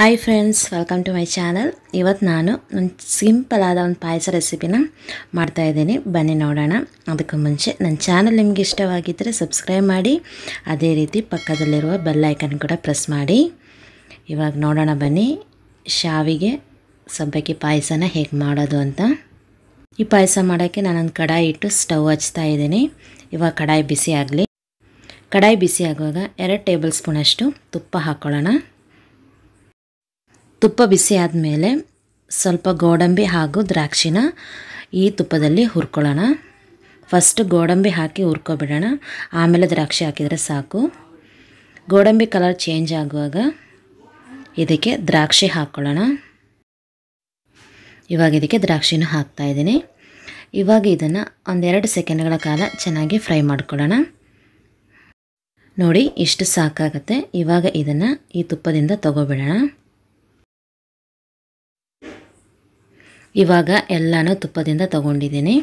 hi friends welcome to my channel ಇವತ್ತು ನಾನು ಒಂದು ಸಿಂಪಲ್ ಆದ ಒಂದು ಪಾಯಸ ರೆಸಿಪಿನ ಮಾಡ್ತಾಯಿದ್ದೀನಿ ಬನ್ನಿ ನೋಡೋಣ ಅದಕ್ಕೂ ಮುಂಚೆ ನನ್ನ ಚಾನಲ್ ನಿಮಗೆ ಇಷ್ಟವಾಗಿದ್ದರೆ ಸಬ್ಸ್ಕ್ರೈಬ್ ಮಾಡಿ ಅದೇ ರೀತಿ ಪಕ್ಕದಲ್ಲಿರುವ ಬೆಲ್ಲೈಕನ್ ಕೂಡ ಪ್ರೆಸ್ ಮಾಡಿ ಇವಾಗ ನೋಡೋಣ ಬನ್ನಿ ಶಾವಿಗೆ ಸಬ್ಬಕ್ಕಿ ಪಾಯಸನ ಹೇಗೆ ಮಾಡೋದು ಅಂತ ಈ ಪಾಯಸ ಮಾಡೋಕ್ಕೆ ನಾನೊಂದು ಕಡಾಯಿ ಇಟ್ಟು ಸ್ಟವ್ ಹಚ್ತಾ ಇದ್ದೀನಿ ಇವಾಗ ಕಡಾಯಿ ಬಿಸಿ ಆಗಲಿ ಕಡಾಯಿ ಬಿಸಿ ಆಗುವಾಗ ಎರಡು ಟೇಬಲ್ ಸ್ಪೂನಷ್ಟು ತುಪ್ಪ ಹಾಕ್ಕೊಳ್ಳೋಣ ತುಪ್ಪ ಬಿಸಿ ಆದಮೇಲೆ ಸ್ವಲ್ಪ ಗೋಡಂಬಿ ಹಾಗೂ ದ್ರಾಕ್ಷಿನ ಈ ತುಪ್ಪದಲ್ಲಿ ಹುರ್ಕೊಳ್ಳೋಣ ಫಸ್ಟ್ ಗೋಡಂಬಿ ಹಾಕಿ ಹುರ್ಕೊಬಿಡೋಣ ಆಮೇಲೆ ದ್ರಾಕ್ಷಿ ಹಾಕಿದರೆ ಸಾಕು ಗೋಡಂಬಿ ಕಲರ್ ಚೇಂಜ್ ಆಗುವಾಗ ಇದಕ್ಕೆ ದ್ರಾಕ್ಷಿ ಹಾಕ್ಕೊಳ್ಳೋಣ ಇವಾಗ ಇದಕ್ಕೆ ದ್ರಾಕ್ಷಿನೂ ಇದ್ದೀನಿ ಇವಾಗ ಇದನ್ನು ಒಂದೆರಡು ಸೆಕೆಂಡ್ಗಳ ಕಾಲ ಚೆನ್ನಾಗಿ ಫ್ರೈ ಮಾಡ್ಕೊಳ್ಳೋಣ ನೋಡಿ ಇಷ್ಟು ಸಾಕಾಗತ್ತೆ ಇವಾಗ ಇದನ್ನು ಈ ತುಪ್ಪದಿಂದ ತಗೋಬಿಡೋಣ ಇವಾಗ ಎಲ್ಲನೂ ತುಪ್ಪದಿಂದ ತಗೊಂಡಿದ್ದೀನಿ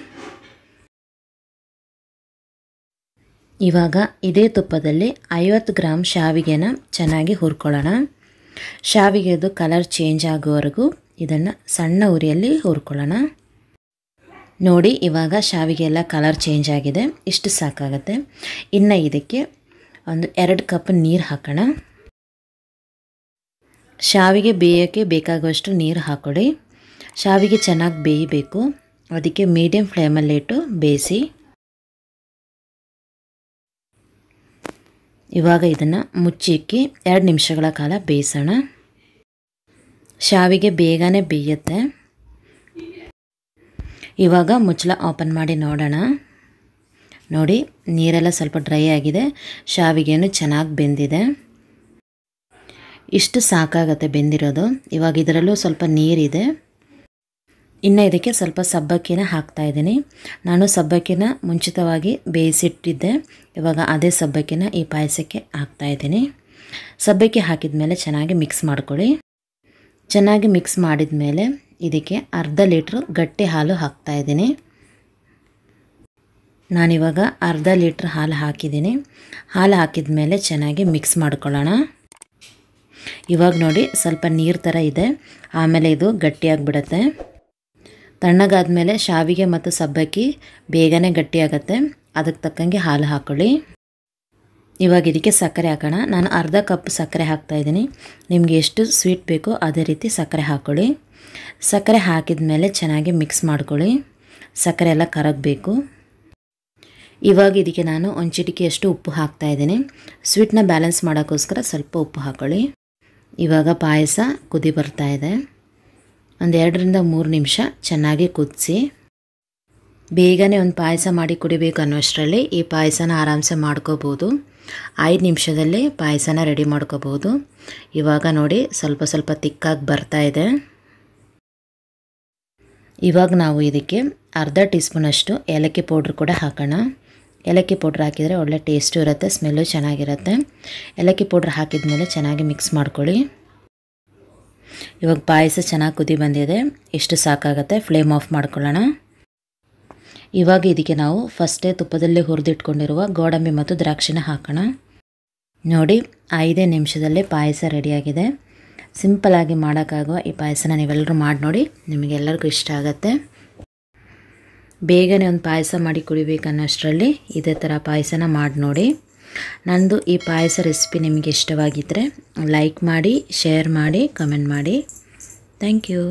ಇವಾಗ ಇದೇ ತುಪ್ಪದಲ್ಲಿ ಐವತ್ತು ಗ್ರಾಮ್ ಶಾವಿಗೆನ ಚೆನ್ನಾಗಿ ಹುರ್ಕೊಳ್ಳೋಣ ಶಾವಿಗೆದು ಕಲರ್ ಚೇಂಜ್ ಆಗೋವರೆಗೂ ಇದನ್ನು ಸಣ್ಣ ಉರಿಯಲ್ಲಿ ಹುರ್ಕೊಳ್ಳೋಣ ನೋಡಿ ಇವಾಗ ಶಾವಿಗೆ ಎಲ್ಲ ಕಲರ್ ಚೇಂಜ್ ಆಗಿದೆ ಇಷ್ಟು ಸಾಕಾಗುತ್ತೆ ಇನ್ನು ಇದಕ್ಕೆ ಒಂದು ಎರಡು ಕಪ್ ನೀರು ಹಾಕೋಣ ಶಾವಿಗೆ ಬೇಯೋಕ್ಕೆ ಬೇಕಾಗುವಷ್ಟು ನೀರು ಹಾಕೊಳ್ಳಿ ಶಾವಿಗೆ ಚೆನ್ನಾಗಿ ಬೇಯಬೇಕು ಅದಕ್ಕೆ ಮೀಡಿಯಮ್ ಫ್ಲೇಮಲ್ಲಿಟ್ಟು ಬೇಯಿಸಿ ಇವಾಗ ಇದನ್ನು ಮುಚ್ಚಿಕ್ಕಿ ಎರಡು ನಿಮಿಷಗಳ ಕಾಲ ಬೇಯಿಸೋಣ ಶಾವಿಗೆ ಬೇಗನೆ ಬೇಯುತ್ತೆ ಇವಾಗ ಮುಚ್ಚಳ ಓಪನ್ ಮಾಡಿ ನೋಡೋಣ ನೋಡಿ ನೀರೆಲ್ಲ ಸ್ವಲ್ಪ ಡ್ರೈ ಆಗಿದೆ ಶಾವಿಗೆನೂ ಚೆನ್ನಾಗಿ ಬೆಂದಿದೆ ಇಷ್ಟು ಸಾಕಾಗತ್ತೆ ಬೆಂದಿರೋದು ಇವಾಗ ಇದರಲ್ಲೂ ಸ್ವಲ್ಪ ನೀರಿದೆ ಇನ್ನು ಇದಕ್ಕೆ ಸ್ವಲ್ಪ ಸಬ್ಬಕ್ಕಿನ ಹಾಕ್ತಾ ಇದ್ದೀನಿ ನಾನು ಸಬ್ಬಕ್ಕಿನ ಮುಂಚಿತವಾಗಿ ಬೇಯಿಸಿಟ್ಟಿದ್ದೆ ಇವಾಗ ಅದೇ ಸಬ್ಬಕ್ಕಿನ ಈ ಪಾಯಸಕ್ಕೆ ಹಾಕ್ತಾ ಇದ್ದೀನಿ ಸಬ್ಬಕ್ಕಿ ಹಾಕಿದ ಮೇಲೆ ಚೆನ್ನಾಗಿ ಮಿಕ್ಸ್ ಮಾಡ್ಕೊಳ್ಳಿ ಚೆನ್ನಾಗಿ ಮಿಕ್ಸ್ ಮಾಡಿದ ಮೇಲೆ ಇದಕ್ಕೆ ಅರ್ಧ ಲೀಟ್ರ್ ಗಟ್ಟಿ ಹಾಲು ಹಾಕ್ತಾ ಇದ್ದೀನಿ ನಾನಿವಾಗ ಅರ್ಧ ಲೀಟ್ರ್ ಹಾಲು ಹಾಕಿದ್ದೀನಿ ಹಾಲು ಹಾಕಿದ ಮೇಲೆ ಚೆನ್ನಾಗಿ ಮಿಕ್ಸ್ ಮಾಡ್ಕೊಳ್ಳೋಣ ಇವಾಗ ನೋಡಿ ಸ್ವಲ್ಪ ನೀರು ಥರ ಇದೆ ಆಮೇಲೆ ಇದು ಗಟ್ಟಿಯಾಗಿಬಿಡತ್ತೆ ತಣ್ಣಗಾದ ಮೇಲೆ ಶಾವಿಗೆ ಮತ್ತು ಸಬ್ಬಕ್ಕಿ ಬೇಗನೆ ಗಟ್ಟಿಯಾಗತ್ತೆ ಅದಕ್ಕೆ ತಕ್ಕಂಗೆ ಹಾಲು ಹಾಕೊಳ್ಳಿ ಇವಾಗ ಇದಕ್ಕೆ ಸಕ್ಕರೆ ಹಾಕೋಣ ನಾನು ಅರ್ಧ ಕಪ್ ಸಕ್ಕರೆ ಹಾಕ್ತಾಯಿದ್ದೀನಿ ನಿಮಗೆ ಎಷ್ಟು ಸ್ವೀಟ್ ಬೇಕೋ ಅದೇ ರೀತಿ ಸಕ್ಕರೆ ಹಾಕ್ಕೊಳ್ಳಿ ಸಕ್ಕರೆ ಹಾಕಿದ ಮೇಲೆ ಚೆನ್ನಾಗಿ ಮಿಕ್ಸ್ ಮಾಡ್ಕೊಳ್ಳಿ ಸಕ್ಕರೆ ಎಲ್ಲ ಕರಗಬೇಕು ಇವಾಗ ಇದಕ್ಕೆ ನಾನು ಒಂದು ಚಿಟಿಕೆಯಷ್ಟು ಉಪ್ಪು ಹಾಕ್ತಾಯಿದ್ದೀನಿ ಸ್ವೀಟ್ನ ಬ್ಯಾಲೆನ್ಸ್ ಮಾಡೋಕ್ಕೋಸ್ಕರ ಸ್ವಲ್ಪ ಉಪ್ಪು ಹಾಕ್ಕೊಳ್ಳಿ ಇವಾಗ ಪಾಯಸ ಕುದಿ ಬರ್ತಾ ಇದೆ ಒಂದು ಎರಡರಿಂದ ಮೂರು ನಿಮಿಷ ಚೆನ್ನಾಗಿ ಕುದಿಸಿ ಬೇಗನೆ ಒಂದು ಪಾಯಸ ಮಾಡಿ ಕುಡಿಬೇಕು ಅನ್ನೋಷ್ಟರಲ್ಲಿ ಈ ಪಾಯಸನ ಆರಾಮ್ಸೆ ಮಾಡ್ಕೋಬೋದು ಐದು ನಿಮಿಷದಲ್ಲಿ ಪಾಯಸನ ರೆಡಿ ಮಾಡ್ಕೋಬೋದು ಇವಾಗ ನೋಡಿ ಸ್ವಲ್ಪ ಸ್ವಲ್ಪ ತಿಕ್ಕಾಗಿ ಬರ್ತಾ ಇದೆ ಇವಾಗ ನಾವು ಇದಕ್ಕೆ ಅರ್ಧ ಟೀ ಸ್ಪೂನಷ್ಟು ಏಲಕ್ಕಿ ಪೌಡ್ರ್ ಕೂಡ ಹಾಕೋಣ ಏಲಕ್ಕಿ ಪೌಡ್ರ್ ಹಾಕಿದರೆ ಒಳ್ಳೆ ಟೇಸ್ಟು ಇರುತ್ತೆ ಸ್ಮೆಲ್ಲು ಚೆನ್ನಾಗಿರುತ್ತೆ ಏಲಕ್ಕಿ ಪೌಡ್ರ್ ಹಾಕಿದ ಮೇಲೆ ಚೆನ್ನಾಗಿ ಮಿಕ್ಸ್ ಮಾಡ್ಕೊಳ್ಳಿ ಇವಾಗ ಪಾಯಸ ಚೆನ್ನಾಗಿ ಕುದಿ ಬಂದಿದೆ ಇಷ್ಟು ಸಾಕಾಗತ್ತೆ ಫ್ಲೇಮ್ ಆಫ್ ಮಾಡ್ಕೊಳ್ಳೋಣ ಇವಾಗ ಇದಕ್ಕೆ ನಾವು ಫಸ್ಟೇ ತುಪ್ಪದಲ್ಲಿ ಹುರಿದಿಟ್ಕೊಂಡಿರುವ ಗೋಡಂಬಿ ಮತ್ತು ದ್ರಾಕ್ಷಿನ ಹಾಕೋಣ ನೋಡಿ ಐದೇ ನಿಮಿಷದಲ್ಲಿ ಪಾಯಸ ರೆಡಿಯಾಗಿದೆ ಸಿಂಪಲಾಗಿ ಮಾಡೋಕ್ಕಾಗುವ ಈ ಪಾಯಸನ ನೀವೆಲ್ಲರೂ ಮಾಡಿ ನೋಡಿ ನಿಮಗೆಲ್ಲರಿಗೂ ಇಷ್ಟ ಆಗುತ್ತೆ ಬೇಗನೆ ಒಂದು ಪಾಯಸ ಮಾಡಿ ಕುಡಿಬೇಕನ್ನೋಷ್ಟರಲ್ಲಿ ಇದೇ ಥರ ಪಾಯಸನ ಮಾಡಿ ನೋಡಿ ನಂದು ಈ ಪಾಯಸ ರೆಸಿಪಿ ನಿಮಗೆ ಇಷ್ಟವಾಗಿದ್ದರೆ ಲೈಕ್ ಮಾಡಿ ಶೇರ್ ಮಾಡಿ ಕಮೆಂಟ್ ಮಾಡಿ ಥ್ಯಾಂಕ್ ಯು